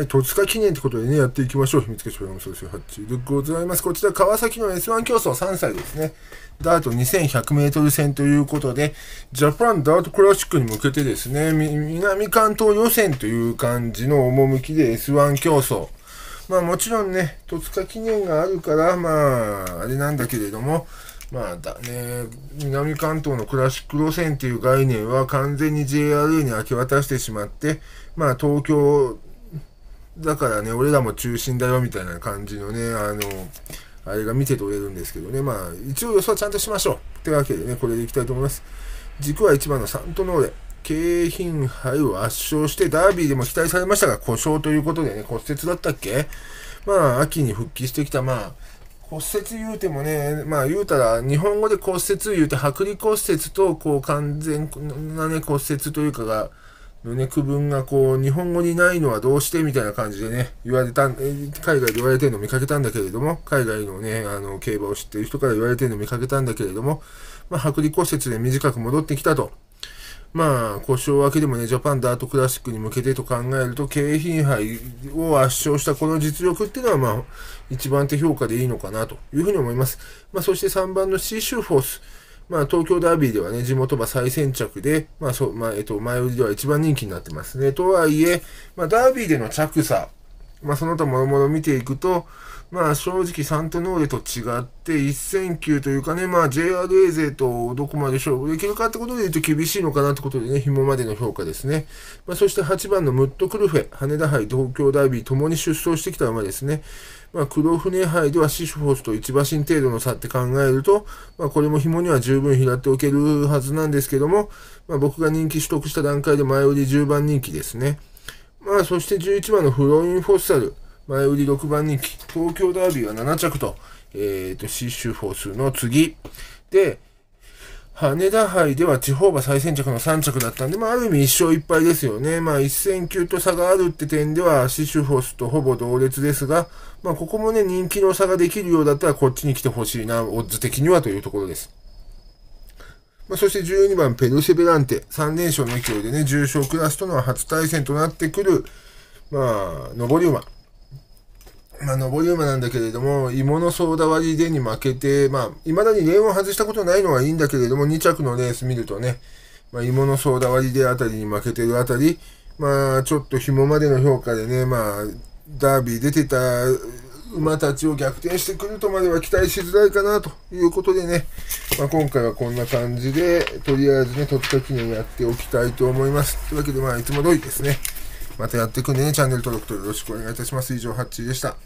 はい、戸塚記念ってことでね、やっていきましょう。秘密結社の総集8でございます。こちら、川崎の S1 競争3歳ですね。ダート2100メートル戦ということで、ジャパンダートクラシックに向けてですね、南関東予選という感じの趣で S1 競争。まあもちろんね、戸塚記念があるから、まあ、あれなんだけれども、まあだね、南関東のクラシック路線っていう概念は完全に JRA に明け渡してしまって、まあ東京だからね、俺らも中心だよみたいな感じのね、あの、あれが見て取れるんですけどね、まあ、一応予想はちゃんとしましょう。ってわけでね、これでいきたいと思います。軸は1番のサントノーレ。景品杯を圧勝して、ダービーでも期待されましたが、故障ということでね、骨折だったっけまあ、秋に復帰してきた、まあ、骨折言うてもね、まあ言うたら、日本語で骨折言うて、剥離骨折と、こう完全なね、骨折というかが、のね、区分がこう、日本語にないのはどうしてみたいな感じでね、言われた、海外で言われてるのを見かけたんだけれども、海外のね、あの、競馬を知ってる人から言われてるのを見かけたんだけれども、まあ、剥離骨折で短く戻ってきたと。まあ、故障明けでもね、ジャパンダートクラシックに向けてと考えると、京浜杯を圧勝したこの実力っていうのは、まあ、一番手評価でいいのかなというふうに思います。まあ、そして3番のシーシューフォース。まあ、東京ダービーではね、地元馬最先着で、まあ、そう、まあ、えっと、前売りでは一番人気になってますね。とはいえ、まあ、ダービーでの着差、まあ、その他もろもろ見ていくと、まあ、正直サントノーレと違って、一戦級というかね、まあ、JRA 勢とどこまで勝負できるかってことで言うと厳しいのかなってことでね、紐までの評価ですね。まあ、そして8番のムットクルフェ、羽田杯、東京ダービーともに出走してきた馬ですね。まあ、黒船杯ではシシフォスと1馬身程度の差って考えると、まあ、これも紐には十分拾っておけるはずなんですけども、まあ、僕が人気取得した段階で前売り10番人気ですね。まあ、そして11番のフロイン・フォッサル、前売り6番人気、東京ダービーは7着と、えっ、ー、と、シッシュフォースの次。で、羽田杯では地方馬最先着の3着だったんで、まあ、ある意味1勝1敗ですよね。まあ、1戦級と差があるって点では、シシュフォスとほぼ同列ですが、まあ、ここもね、人気の差ができるようだったら、こっちに来てほしいな、オッズ的にはというところです。まあ、そして12番ペルセベランテ、3連勝の勢いでね、重賞クラスとの初対戦となってくる、まあ、上り馬。まあ、上り馬なんだけれども、芋のソーダ割りでに負けて、まあ、未だにレーンを外したことないのはいいんだけれども、2着のレース見るとね、まあ、芋のソーダ割りであたりに負けてるあたり、まあ、ちょっと紐までの評価でね、まあ、ダービー出てた馬たちを逆転してくるとまでは期待しづらいかなということでね、まあ、今回はこんな感じで、とりあえずね、時々にやっておきたいと思います。というわけで、まあ、いつも通りですね、またやっていくんでね、チャンネル登録とよろしくお願いいたします。以上、ハッチーでした。